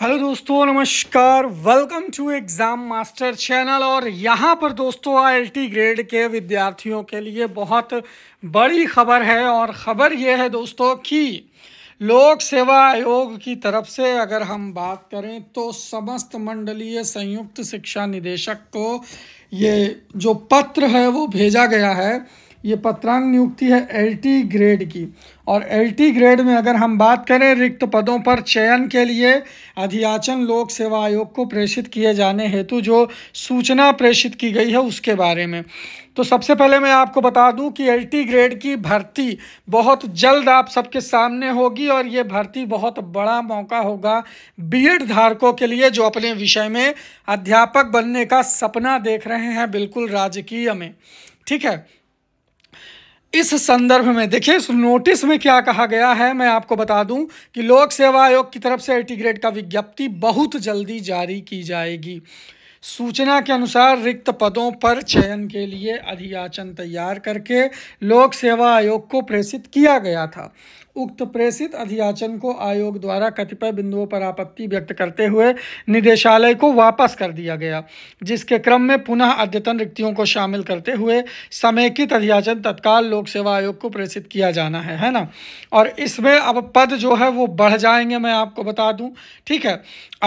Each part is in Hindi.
हेलो दोस्तों नमस्कार welcome to exam master channel और यहाँ पर दोस्तों आई ग्रेड के विद्यार्थियों के लिए बहुत बड़ी खबर है और ख़बर यह है दोस्तों कि लोक सेवा आयोग की तरफ से अगर हम बात करें तो समस्त मंडलीय संयुक्त शिक्षा निदेशक को ये जो पत्र है वो भेजा गया है ये पत्रांग नियुक्ति है एलटी ग्रेड की और एलटी ग्रेड में अगर हम बात करें रिक्त पदों पर चयन के लिए अधियाचन लोक सेवा आयोग को प्रेषित किए जाने हेतु जो सूचना प्रेषित की गई है उसके बारे में तो सबसे पहले मैं आपको बता दूं कि एलटी ग्रेड की भर्ती बहुत जल्द आप सबके सामने होगी और ये भर्ती बहुत बड़ा मौका होगा बीएड धारकों के लिए जो अपने विषय में अध्यापक बनने का सपना देख रहे हैं बिल्कुल राजकीय में ठीक है इस संदर्भ में देखिए इस नोटिस में क्या कहा गया है मैं आपको बता दूं कि लोक सेवा आयोग की तरफ से आई ग्रेड का विज्ञप्ति बहुत जल्दी जारी की जाएगी सूचना के अनुसार रिक्त पदों पर चयन के लिए अधियाचन तैयार करके लोक सेवा आयोग को प्रेषित किया गया था उक्त प्रेषित अधियाचन को आयोग द्वारा कतिपय बिंदुओं पर आपत्ति व्यक्त करते हुए निदेशालय को वापस कर दिया गया जिसके क्रम में पुनः अद्यतन रिक्तियों को शामिल करते हुए समेकित अधियाचन तत्काल लोक सेवा आयोग को प्रेषित किया जाना है है ना और इसमें अब पद जो है वो बढ़ जाएंगे मैं आपको बता दूं ठीक है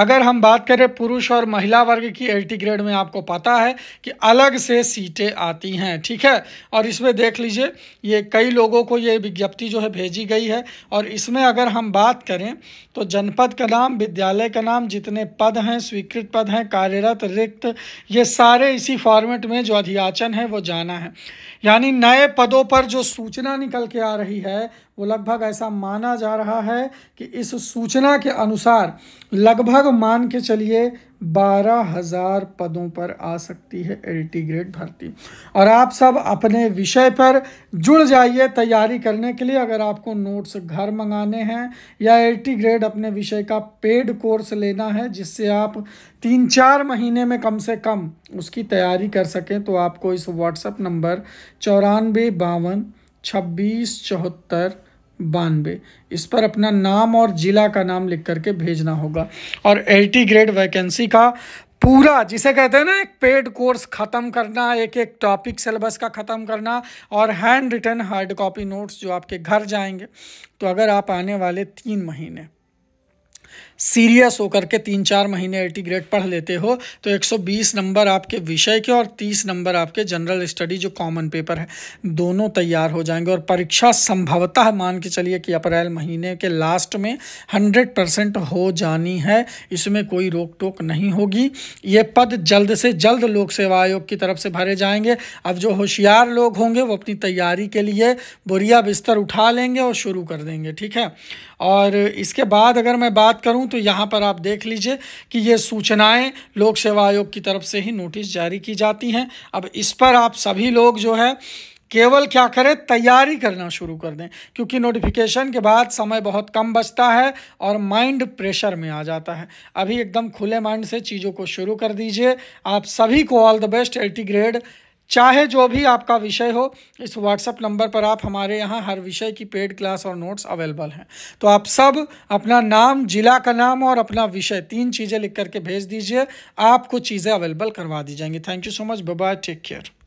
अगर हम बात करें पुरुष और महिला वर्ग की एलटी ग्रेड में आपको पता है कि अलग से सीटें आती हैं ठीक है और इसमें देख लीजिए ये कई लोगों को ये विज्ञप्ति जो है भेजी गई है और इसमें अगर हम बात करें तो जनपद का नाम विद्यालय का नाम जितने पद हैं स्वीकृत पद हैं कार्यरत रिक्त ये सारे इसी फॉर्मेट में जो अधियाचन है वो जाना है यानी नए पदों पर जो सूचना निकल के आ रही है वो लगभग ऐसा माना जा रहा है कि इस सूचना के अनुसार लगभग मान के चलिए बारह हजार पदों पर आ सकती है एलटी ग्रेड भर्ती और आप सब अपने विषय पर जुड़ जाइए तैयारी करने के लिए अगर आपको नोट्स घर मंगाने हैं या एलटी ग्रेड अपने विषय का पेड कोर्स लेना है जिससे आप तीन चार महीने में कम से कम उसकी तैयारी कर सकें तो आपको इस व्हाट्सएप नंबर चौरानबे बावन छब्बीस चौहत्तर बानवे इस पर अपना नाम और ज़िला का नाम लिख करके भेजना होगा और एल ग्रेड वैकेंसी का पूरा जिसे कहते हैं ना एक पेड कोर्स ख़त्म करना एक एक टॉपिक सिलेबस का ख़त्म करना और handwritten hard copy notes जो आपके घर जाएंगे तो अगर आप आने वाले तीन महीने सीरियस होकर के तीन चार महीने एटी ग्रेड पढ़ लेते हो तो 120 नंबर आपके विषय के और 30 नंबर आपके जनरल स्टडी जो कॉमन पेपर है दोनों तैयार हो जाएंगे और परीक्षा संभवतः मान के चलिए कि अप्रैल महीने के लास्ट में 100 परसेंट हो जानी है इसमें कोई रोक टोक नहीं होगी ये पद जल्द से जल्द लोक सेवा आयोग की तरफ से भरे जाएंगे अब जो होशियार लोग होंगे वो अपनी तैयारी के लिए बुरिया बिस्तर उठा लेंगे और शुरू कर देंगे ठीक है और इसके बाद अगर मैं बात करूँ परंतु यहाँ पर आप देख लीजिए कि ये सूचनाएं लोक सेवा आयोग की तरफ से ही नोटिस जारी की जाती हैं अब इस पर आप सभी लोग जो है केवल क्या करें तैयारी करना शुरू कर दें क्योंकि नोटिफिकेशन के बाद समय बहुत कम बचता है और माइंड प्रेशर में आ जाता है अभी एकदम खुले माइंड से चीज़ों को शुरू कर दीजिए आप सभी को all the best L T grade चाहे जो भी आपका विषय हो इस व्हाट्सअप नंबर पर आप हमारे यहाँ हर विषय की पेड क्लास और नोट्स अवेलेबल हैं तो आप सब अपना नाम जिला का नाम और अपना विषय तीन चीज़ें लिख करके भेज दीजिए आपको चीज़ें अवेलेबल करवा दी जाएंगी thank you so much bye take care